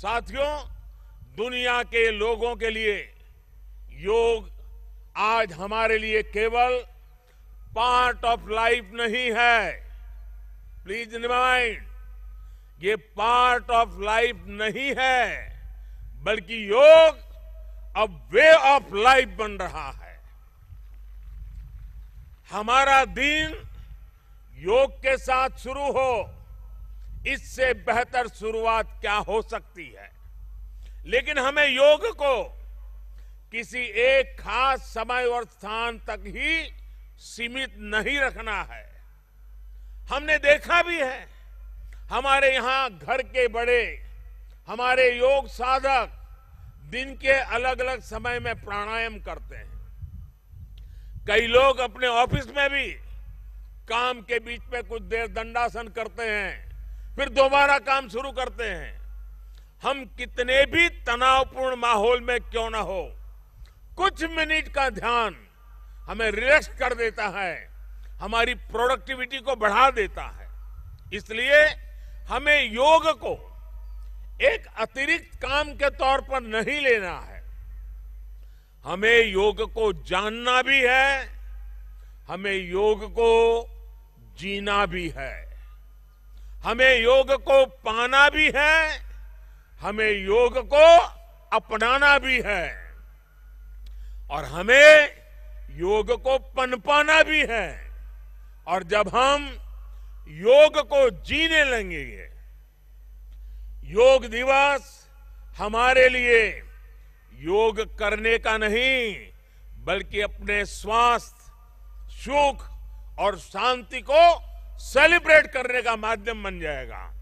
साथियों दुनिया के लोगों के लिए योग आज हमारे लिए केवल पार्ट ऑफ लाइफ नहीं है प्लीज रिमाइंड ये पार्ट ऑफ लाइफ नहीं है बल्कि योग अब वे ऑफ लाइफ बन रहा है हमारा दिन योग के साथ शुरू हो इससे बेहतर शुरुआत क्या हो सकती है लेकिन हमें योग को किसी एक खास समय और स्थान तक ही सीमित नहीं रखना है हमने देखा भी है हमारे यहां घर के बड़े हमारे योग साधक दिन के अलग अलग समय में प्राणायाम करते हैं कई लोग अपने ऑफिस में भी काम के बीच में कुछ देर दंडासन करते हैं फिर दोबारा काम शुरू करते हैं हम कितने भी तनावपूर्ण माहौल में क्यों ना हो कुछ मिनट का ध्यान हमें रिलैक्स कर देता है हमारी प्रोडक्टिविटी को बढ़ा देता है इसलिए हमें योग को एक अतिरिक्त काम के तौर पर नहीं लेना है हमें योग को जानना भी है हमें योग को जीना भी है हमें योग को पाना भी है हमें योग को अपनाना भी है और हमें योग को पनपाना भी है और जब हम योग को जीने लेंगे योग दिवस हमारे लिए योग करने का नहीं बल्कि अपने स्वास्थ्य सुख और शांति को सेलिब्रेट करने का माध्यम बन जाएगा